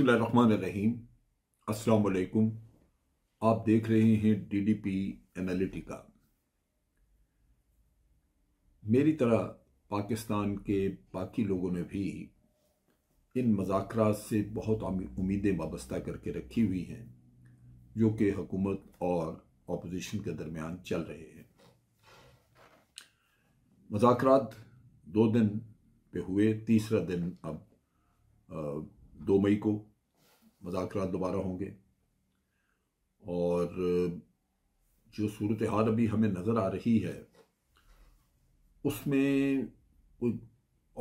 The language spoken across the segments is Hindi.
बसमीम अस्सलाम आप देख रहे हैं डी डी पी एनालिटिका मेरी तरह पाकिस्तान के बाकी लोगों ने भी इन मजाकरात से बहुत उम्मीदें वाबस्ता करके रखी हुई हैं जो कि हुकूमत और अपोजिशन के दरमियान चल रहे हैं मजाकरात दो दिन पे हुए तीसरा दिन अब दो मई को मजाक दोबारा होंगे और जो सूरत हाल अभी हमें नज़र आ रही है उसमें कोई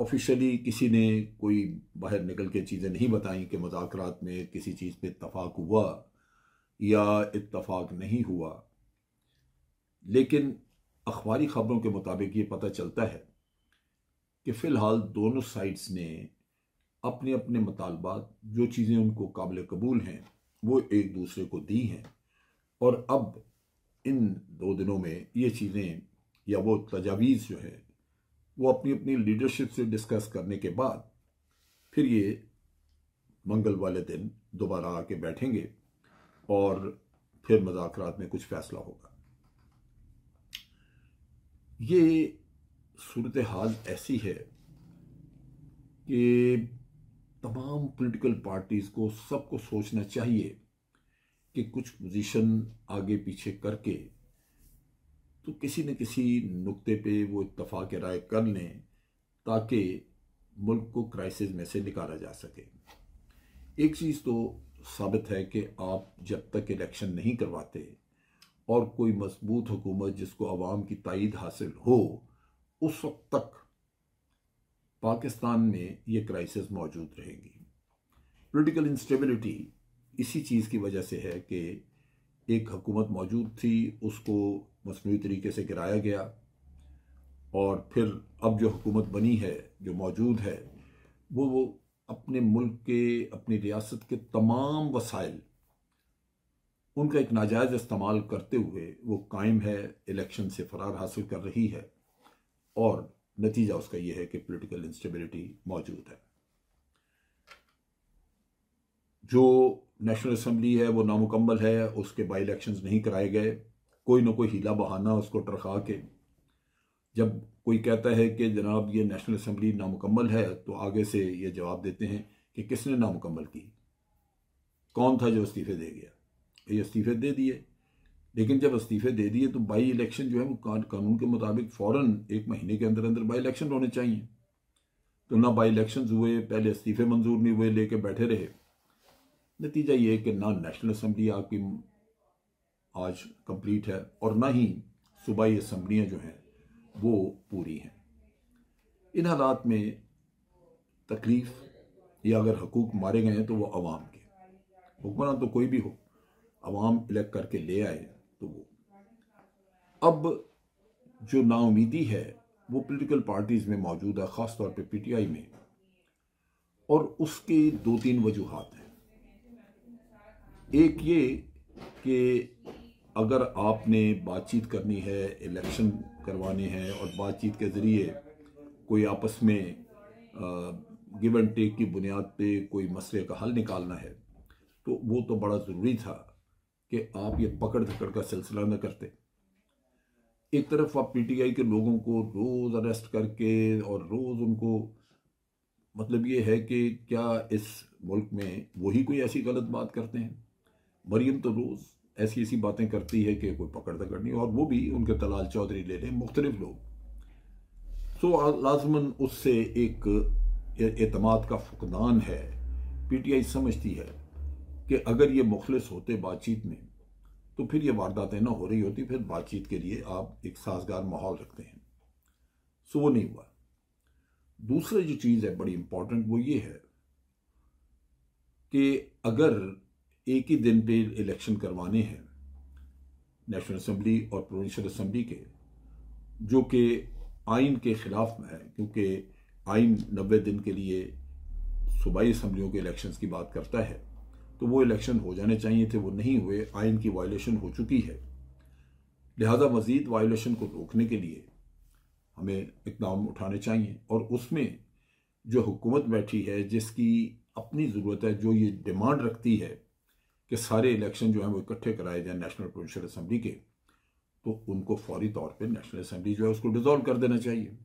ऑफिशियली किसी ने कोई बाहर निकल के चीज़ें नहीं बताई कि मजाक में किसी चीज़ पे इतफाक़ हुआ या इतफाक़ नहीं हुआ लेकिन अखबारी ख़बरों के मुताबिक ये पता चलता है कि फ़िलहाल दोनों साइड्स ने अपने अपने मतालबात जो चीज़ें उनको काबिल कबूल हैं वो एक दूसरे को दी हैं और अब इन दो दिनों में ये चीज़ें या वो तजावीज़ जो है वो अपनी अपनी लीडरशिप से डिस्कस करने के बाद फिर ये मंगल वाले दिन दोबारा आके बैठेंगे और फिर मजाक में कुछ फैसला होगा ये सूरत हाल ऐसी है कि तमाम पॉलिटिकल पार्टीज़ को सबको सोचना चाहिए कि कुछ पोजीशन आगे पीछे करके तो किसी न किसी नुक्ते पे वो इतफाक़ राय कर लें ताकि मुल्क को क्राइसिस में से निकाला जा सके एक चीज़ तो साबित है कि आप जब तक इलेक्शन नहीं करवाते और कोई मजबूत हुकूमत जिसको आवाम की तइद हासिल हो उस वक्त तक पाकिस्तान में ये क्राइसिस मौजूद रहेगी पॉलिटिकल इंस्टेबिलिटी इसी चीज़ की वजह से है कि एक हकूमत मौजूद थी उसको मसनू तरीके से गिराया गया और फिर अब जो हुकूमत बनी है जो मौजूद है वो वो अपने मुल्क के अपनी रियासत के तमाम वसाइल उनका एक नाजायज़ इस्तेमाल करते हुए वो कायम है इलेक्शन से फरार हासिल कर रही है और नतीजा उसका यह है कि पॉलिटिकल इंस्टेबिलिटी मौजूद है जो नेशनल असम्बली है वो नामुकम्मल है उसके बाई इलेक्शंस नहीं कराए गए कोई ना कोई हीला बहाना उसको टरखा के जब कोई कहता है कि जनाब ये नेशनल असम्बली नामुकम्मल है तो आगे से ये जवाब देते हैं कि किसने नामुकम्मल की कौन था जो इस्तीफे दे गया ये इस्तीफे दे दिए लेकिन जब इस्तीफे दे दिए तो बाई इलेक्शन जो है वो कानून के मुताबिक फ़ौरन एक महीने के अंदर अंदर बाई इलेक्शन होने चाहिए तो ना बाई इलेक्शन हुए पहले इस्तीफे मंजूर नहीं हुए लेके बैठे रहे नतीजा ये कि ना नेशनल असम्बली आपकी आज कंप्लीट है और ना ही सूबाई असम्बलियाँ जो हैं वो पूरी हैं इन हालात में तकलीफ़ या अगर हकूक मारे गए हैं तो वह आवाम के हुक्मरान तो कोई भी हो आवाम इलेक्ट करके ले आए तो वो अब जो नाउमीदी है वो पॉलिटिकल पार्टीज़ में मौजूद है ख़ास तौर पे पीटीआई में और उसके दो तीन वजूहत हैं एक ये कि अगर आपने बातचीत करनी है इलेक्शन करवाने हैं और बातचीत के ज़रिए कोई आपस में गिव एंड टेक की बुनियाद पे कोई मसले का हल निकालना है तो वो तो बड़ा ज़रूरी था कि आप ये पकड़ धकड़ का सिलसिला न करते एक तरफ आप पीटीआई के लोगों को रोज़ अरेस्ट करके और रोज़ उनको मतलब ये है कि क्या इस मुल्क में वही कोई ऐसी गलत बात करते हैं मरियम तो रोज़ ऐसी ऐसी बातें करती है कि कोई पकड़ धकड़ नहीं और वो भी उनके तलाल चौधरी ले लें मुख्तलिफ लोग सो तो लाजमन उससे एक एतमाद का फुकदान है पीटीआई समझती है कि अगर ये मुखलिस होते बातचीत में तो फिर ये वारदातें ना हो रही होती फिर बातचीत के लिए आप एक साजगार माहौल रखते हैं सो वो नहीं हुआ दूसरी जो चीज़ है बड़ी इंपॉर्टेंट वो ये है कि अगर एक ही दिन पे इलेक्शन करवाने हैं नेशनल असम्बली और प्रोविंशल असम्बली के जो कि आइन के ख़िलाफ़ में है क्योंकि आइन नब्बे दिन के लिए सूबाई असम्बलियों के इलेक्शंस की बात करता है तो वो इलेक्शन हो जाने चाहिए थे वो नहीं हुए आइन की वायलेशन हो चुकी है लिहाजा मज़ीद वायलेशन को रोकने के लिए हमें इकदाम उठाने चाहिए और उसमें जो हुकूमत बैठी है जिसकी अपनी ज़रूरत है जो ये डिमांड रखती है कि सारे इलेक्शन जो हैं वो इकट्ठे कराए जाए नेशनल प्रोविशल असम्बली के तो उनको फौरी तौर पे नेशनल असम्बली जो है उसको डिज़ोल्व कर देना चाहिए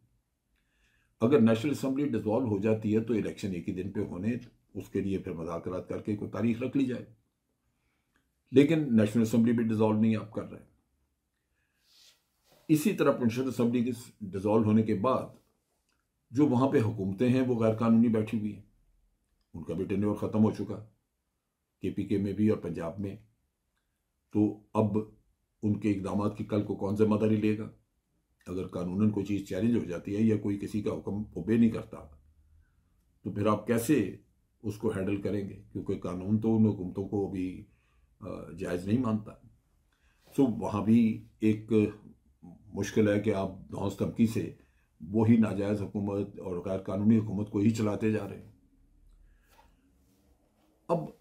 अगर नेशनल असम्बली डिज़ोल्व हो जाती है तो इलेक्शन एक ही दिन पे होने उसके लिए फिर मुजात करके कोई तारीख रख ली जाए लेकिन नेशनल असम्बली भी डिजॉल्व नहीं आप कर रहे इसी तरह पंचायत असम्बली के डिजोल्व होने के बाद जो वहां पे हुकूमतें हैं वो गैर कानूनी बैठी हुई हैं उनका भी टेन्योर ख़त्म हो चुका के पी के में भी और पंजाब में तो अब उनके इकदाम की कल को कौन जिम्मेदारी लेगा अगर कानूनन कोई चीज़ चैलेंज हो जाती है या कोई किसी का हुक्म ओबे नहीं करता तो फिर आप कैसे उसको हैंडल करेंगे क्योंकि कानून तो उन हुकूमतों को अभी जायज़ नहीं मानता सो वहाँ भी एक मुश्किल है कि आप धौस धमकी से वही नाजायज़ हुकूमत और गैर कानूनी हुकूमत को ही चलाते जा रहे हैं अब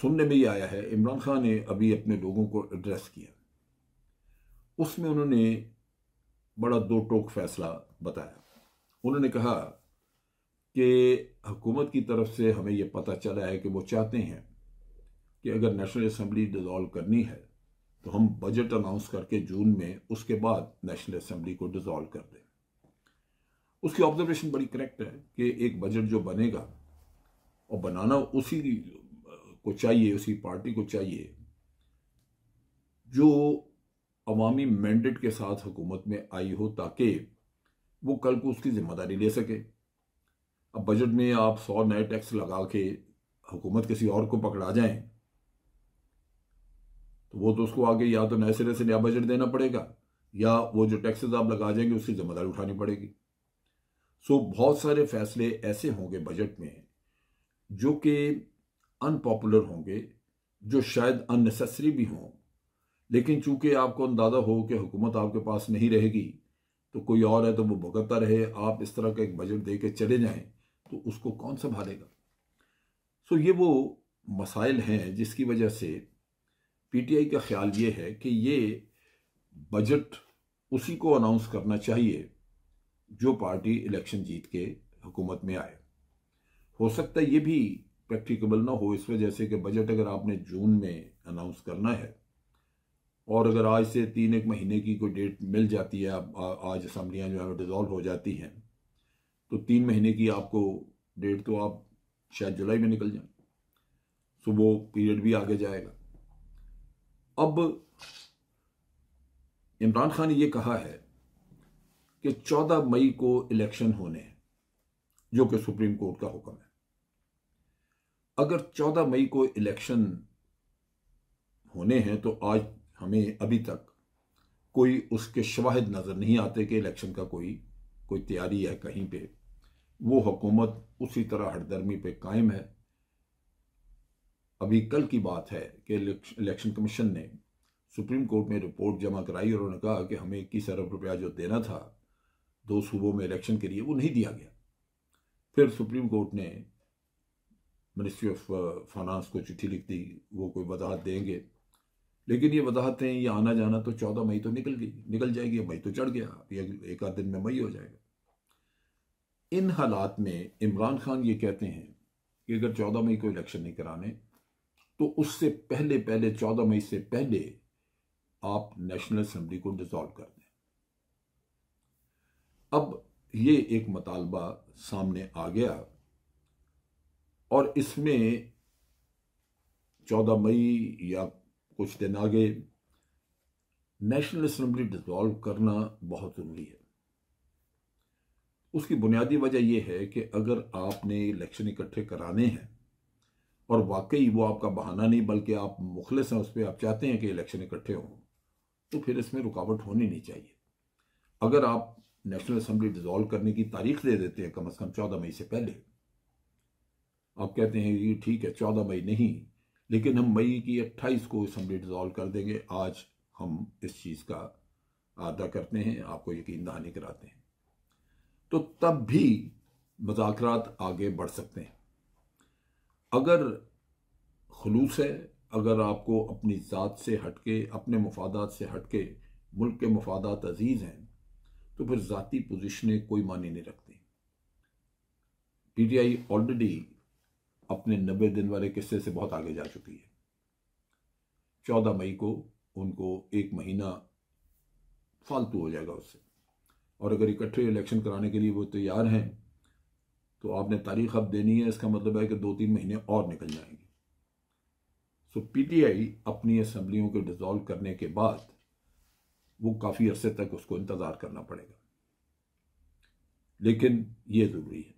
सुनने में ही आया है इमरान खान ने अभी अपने लोगों को एड्रेस किया उसमें उन्होंने बड़ा दो टोक फैसला बताया उन्होंने कहा कि हुकूमत की तरफ से हमें यह पता चला है कि वो चाहते हैं कि अगर नेशनल असम्बली डिज़ोल्व करनी है तो हम बजट अनाउंस करके जून में उसके बाद नेशनल असम्बली को डिज़ोल्व कर दें उसकी ऑब्जर्वेशन बड़ी करेक्ट है कि एक बजट जो बनेगा और बनाना उसी को चाहिए उसी पार्टी को चाहिए जो अवामी मैंडेट के साथ हुकूमत में आई हो ताकि वो कल को उसकी ज़िम्मेदारी ले सके अब बजट में आप सौ नए टैक्स लगा के हुकूमत किसी और को पकड़ा जाए तो वो तो उसको आगे या तो नए सिरे से नया बजट देना पड़ेगा या वो जो टैक्सेस आप लगा जाएंगे उसकी जिम्मेदारी उठानी पड़ेगी सो बहुत सारे फैसले ऐसे होंगे बजट में जो कि अनपॉपुलर होंगे जो शायद अननेसेसरी भी हों लेकिन चूंकि आपको अंदाज़ा हो कि हुकूमत आपके पास नहीं रहेगी तो कोई और है तो वो भुगतता रहे आप इस तरह का एक बजट दे के चले जाएं तो उसको कौन संभालेगा सो ये वो मसाइल हैं जिसकी वजह से पीटीआई का ख्याल ये है कि ये बजट उसी को अनाउंस करना चाहिए जो पार्टी इलेक्शन जीत के हुकूमत में आए हो सकता है ये भी प्रैक्टिकेबल ना हो इस वजह से कि बजट अगर आपने जून में अनाउंस करना है और अगर आज से तीन एक महीने की कोई डेट मिल जाती है आज असम्बलियाँ जो वो डिज़ोल्व हो जाती हैं तो तीन महीने की आपको डेट तो आप शायद जुलाई में निकल जाए तो वो पीरियड भी आगे जाएगा अब इमरान खान ने यह कहा है कि 14 मई को इलेक्शन होने हैं जो कि सुप्रीम कोर्ट का हुक्म है अगर 14 मई को इलेक्शन होने हैं तो आज हमें अभी तक कोई उसके शवाहद नज़र नहीं आते कि इलेक्शन का कोई कोई तैयारी है कहीं पे वो हुकूमत उसी तरह हटदर्मी पे कायम है अभी कल की बात है कि इलेक्शन कमीशन ने सुप्रीम कोर्ट में रिपोर्ट जमा कराई और उन्होंने कहा कि हमें इक्कीस अरब रुपया जो देना था दो सूबों में इलेक्शन के लिए वो नहीं दिया गया फिर सुप्रीम कोर्ट ने मिनिस्ट्री ऑफ फाइनेंस को चिट्ठी लिख दी वो कोई वजाहत देंगे लेकिन ये वजाहतें ये आना जाना तो चौदह मई तो निकल गई निकल जाएगी मई तो चढ़ गया एक आध दिन में मई हो जाएगा इन हालात में इमरान खान ये कहते हैं कि अगर चौदह मई को इलेक्शन नहीं कराने तो उससे पहले पहले चौदह मई से पहले आप नेशनल असम्बली को डिसॉल्व कर दें अब ये एक मतालबा सामने आ गया और इसमें चौदह मई या कुछ दिन आगे नेशनल असम्बली डिसॉल्व करना बहुत ज़रूरी है उसकी बुनियादी वजह यह है कि अगर आपने इलेक्शन इकट्ठे कराने हैं और वाकई वो आपका बहाना नहीं बल्कि आप मुखलस हैं उस पर आप चाहते हैं कि इलेक्शन इकट्ठे हों तो फिर इसमें रुकावट होनी नहीं चाहिए अगर आप नेशनल असम्बली डिज़ोल्व करने की तारीख दे देते हैं कम अज़ कम चौदह मई से पहले आप कहते हैं ये ठीक है चौदह मई नहीं लेकिन हम मई की अट्ठाईस को असम्बली डिज़ोल्व कर देंगे आज हम इस चीज़ का आदा करते हैं आपको यकीन दहानी कराते हैं तो तब भी मजाक आगे बढ़ सकते हैं अगर खलूस है अगर आपको अपनी ज़ात से हट के अपने मफादात से हट के मुल्क के मफादात अजीज़ हैं तो फिर ज़ाती पोजिशनें कोई मानी नहीं रखती पी टी आई ऑलरेडी अपने नब्बे दिन वाले किस्से से बहुत आगे जा चुकी है चौदह मई को उनको एक महीना फालतू हो जाएगा उससे और अगर इकट्ठे इलेक्शन कराने के लिए वो तैयार हैं तो आपने तारीख अब देनी है इसका मतलब है कि दो तीन महीने और निकल जाएंगे सो पीटीआई अपनी असम्बलियों को डिज़ोल्व करने के बाद वो काफ़ी अरसे तक उसको इंतज़ार करना पड़ेगा लेकिन ये ज़रूरी है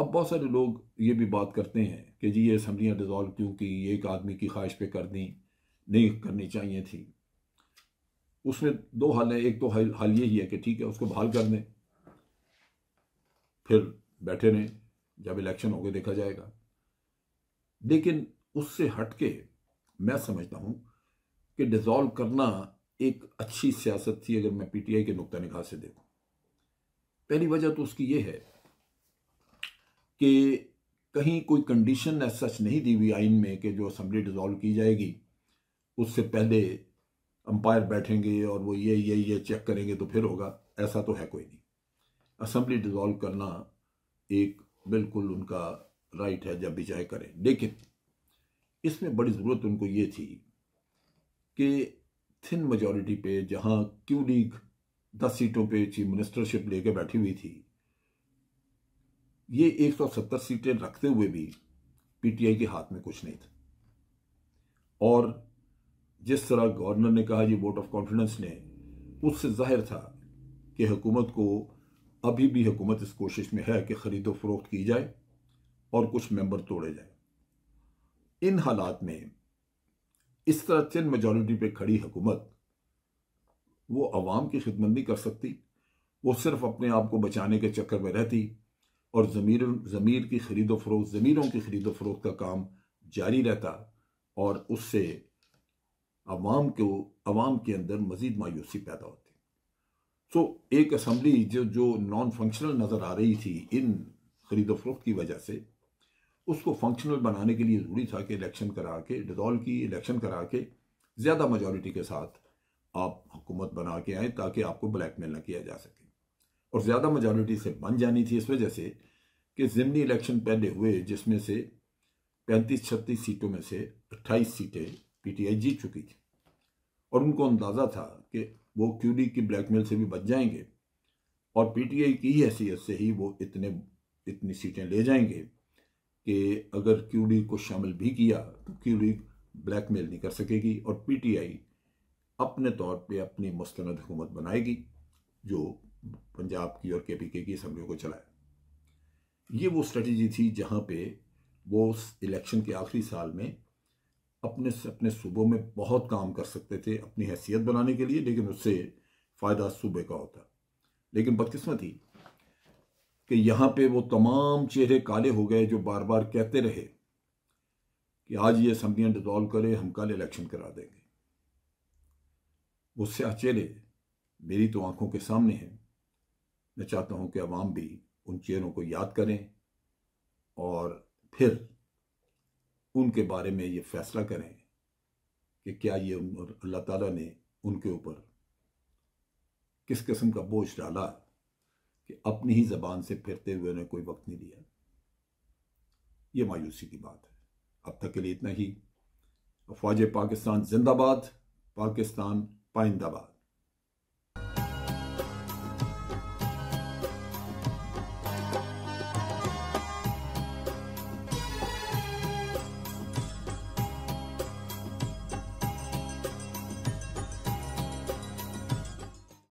अब बहुत सारे लोग ये भी बात करते हैं कि जी ये असम्बलियाँ डिज़ोल्व क्यों की एक आदमी की ख्वाहिश पे कर दी नहीं करनी चाहिए थी उसमें दो हल है एक तो हल हल ही है कि ठीक है उसको बहाल कर दें फिर बैठे रहें जब इलेक्शन हो गए देखा जाएगा लेकिन उससे हटके मैं समझता हूं कि डिज़ोल्व करना एक अच्छी सियासत थी अगर मैं पीटीआई के नुकता निगाह से देखूं पहली वजह तो उसकी ये है कि कहीं कोई कंडीशन सच नहीं दी हुई आइन में कि जो असम्बली डिज़ोल्व की जाएगी उससे पहले अंपायर बैठेंगे और वो ये ये ये चेक करेंगे तो फिर होगा ऐसा तो है कोई नहीं असम्बली डिज़ोल्व करना एक बिल्कुल उनका राइट है जब भी चाहे करें लेकिन इसमें बड़ी ज़रूरत उनको ये थी कि थिन मेजॉरिटी पे जहाँ क्यू लीग दस सीटों पे चीफ मिनिस्टरशिप लेके बैठी हुई थी ये 170 सीटें रखते हुए भी पीटीआई के हाथ में कुछ नहीं था और जिस तरह गवर्नर ने कहा जी वोट ऑफ कॉन्फिडेंस ने उससे जाहिर था कि हुकूमत को अभी भी हुकूमत इस कोशिश में है कि ख़रीदो फरोख्त की जाए और कुछ मेंबर तोड़े जाए इन हालात में इस तरह चिन मेजॉरिटी पे खड़ी हुकूमत वो अवाम की खिदमत नहीं कर सकती वो सिर्फ अपने आप को बचाने के चक्कर में रहती और ज़मीर ज़मीर की खरीदो फरोख्त ज़मीरों की खरीदो फरोख्त का काम जारी रहता और उससे आवाम को अवाम के अंदर मजीद मायूसी पैदा होती तो एक असम्बली जो जो नॉन फंक्शनल नज़र आ रही थी इन खरीदो फरोख्त की वजह से उसको फंक्शनल बनाने के लिए ज़रूरी था कि इलेक्शन करा के डिज़ोल्व की इलेक्शन करा के ज़्यादा मजॉरिटी के साथ आप हुकूमत बना के आएँ ताकि आपको ब्लैक मेल ना किया जा सके और ज़्यादा मजॉरिटी से बन जानी थी इस वजह से कि ज़मनी इलेक्शन पहले हुए जिसमें से पैंतीस छत्तीस सीटों में से अट्ठाईस सीटें पीटीआई जीत चुकी थी और उनको अंदाज़ा था कि वो क्यूडी की ब्लैकमेल से भी बच जाएंगे और पीटीआई की हैसियत से ही वो इतने इतनी सीटें ले जाएंगे कि अगर क्यूडी को शामिल भी किया तो क्यूडी ब्लैकमेल नहीं कर सकेगी और पीटीआई अपने तौर पे अपनी मुस्ंद हुकूमत बनाएगी जो पंजाब की और केपीके की असम्बलियों को चलाए ये वो स्ट्रेटजी थी जहाँ पे वो इलेक्शन के आखिरी साल में अपने से अपने सूबों में बहुत काम कर सकते थे अपनी हैसियत बनाने के लिए लेकिन उससे फ़ायदा सूबे का होता लेकिन बदकस्मती कि यहाँ पे वो तमाम चेहरे काले हो गए जो बार बार कहते रहे कि आज ये असम्बलियाँ डिजॉल्व करें हम कल इलेक्शन करा देंगे वो सह चेहरे मेरी तो आंखों के सामने हैं मैं चाहता हूँ कि अवाम भी उन चेहरों को याद करें और फिर उनके बारे में ये फैसला करें कि क्या ये अल्लाह ताला ने उनके ऊपर किस किस्म का बोझ डाला कि अपनी ही जबान से फिरते हुए उन्हें कोई वक्त नहीं दिया ये मायूसी की बात है अब तक के लिए इतना ही अफवाज पाकिस्तान जिंदाबाद पाकिस्तान पाइंदाबाद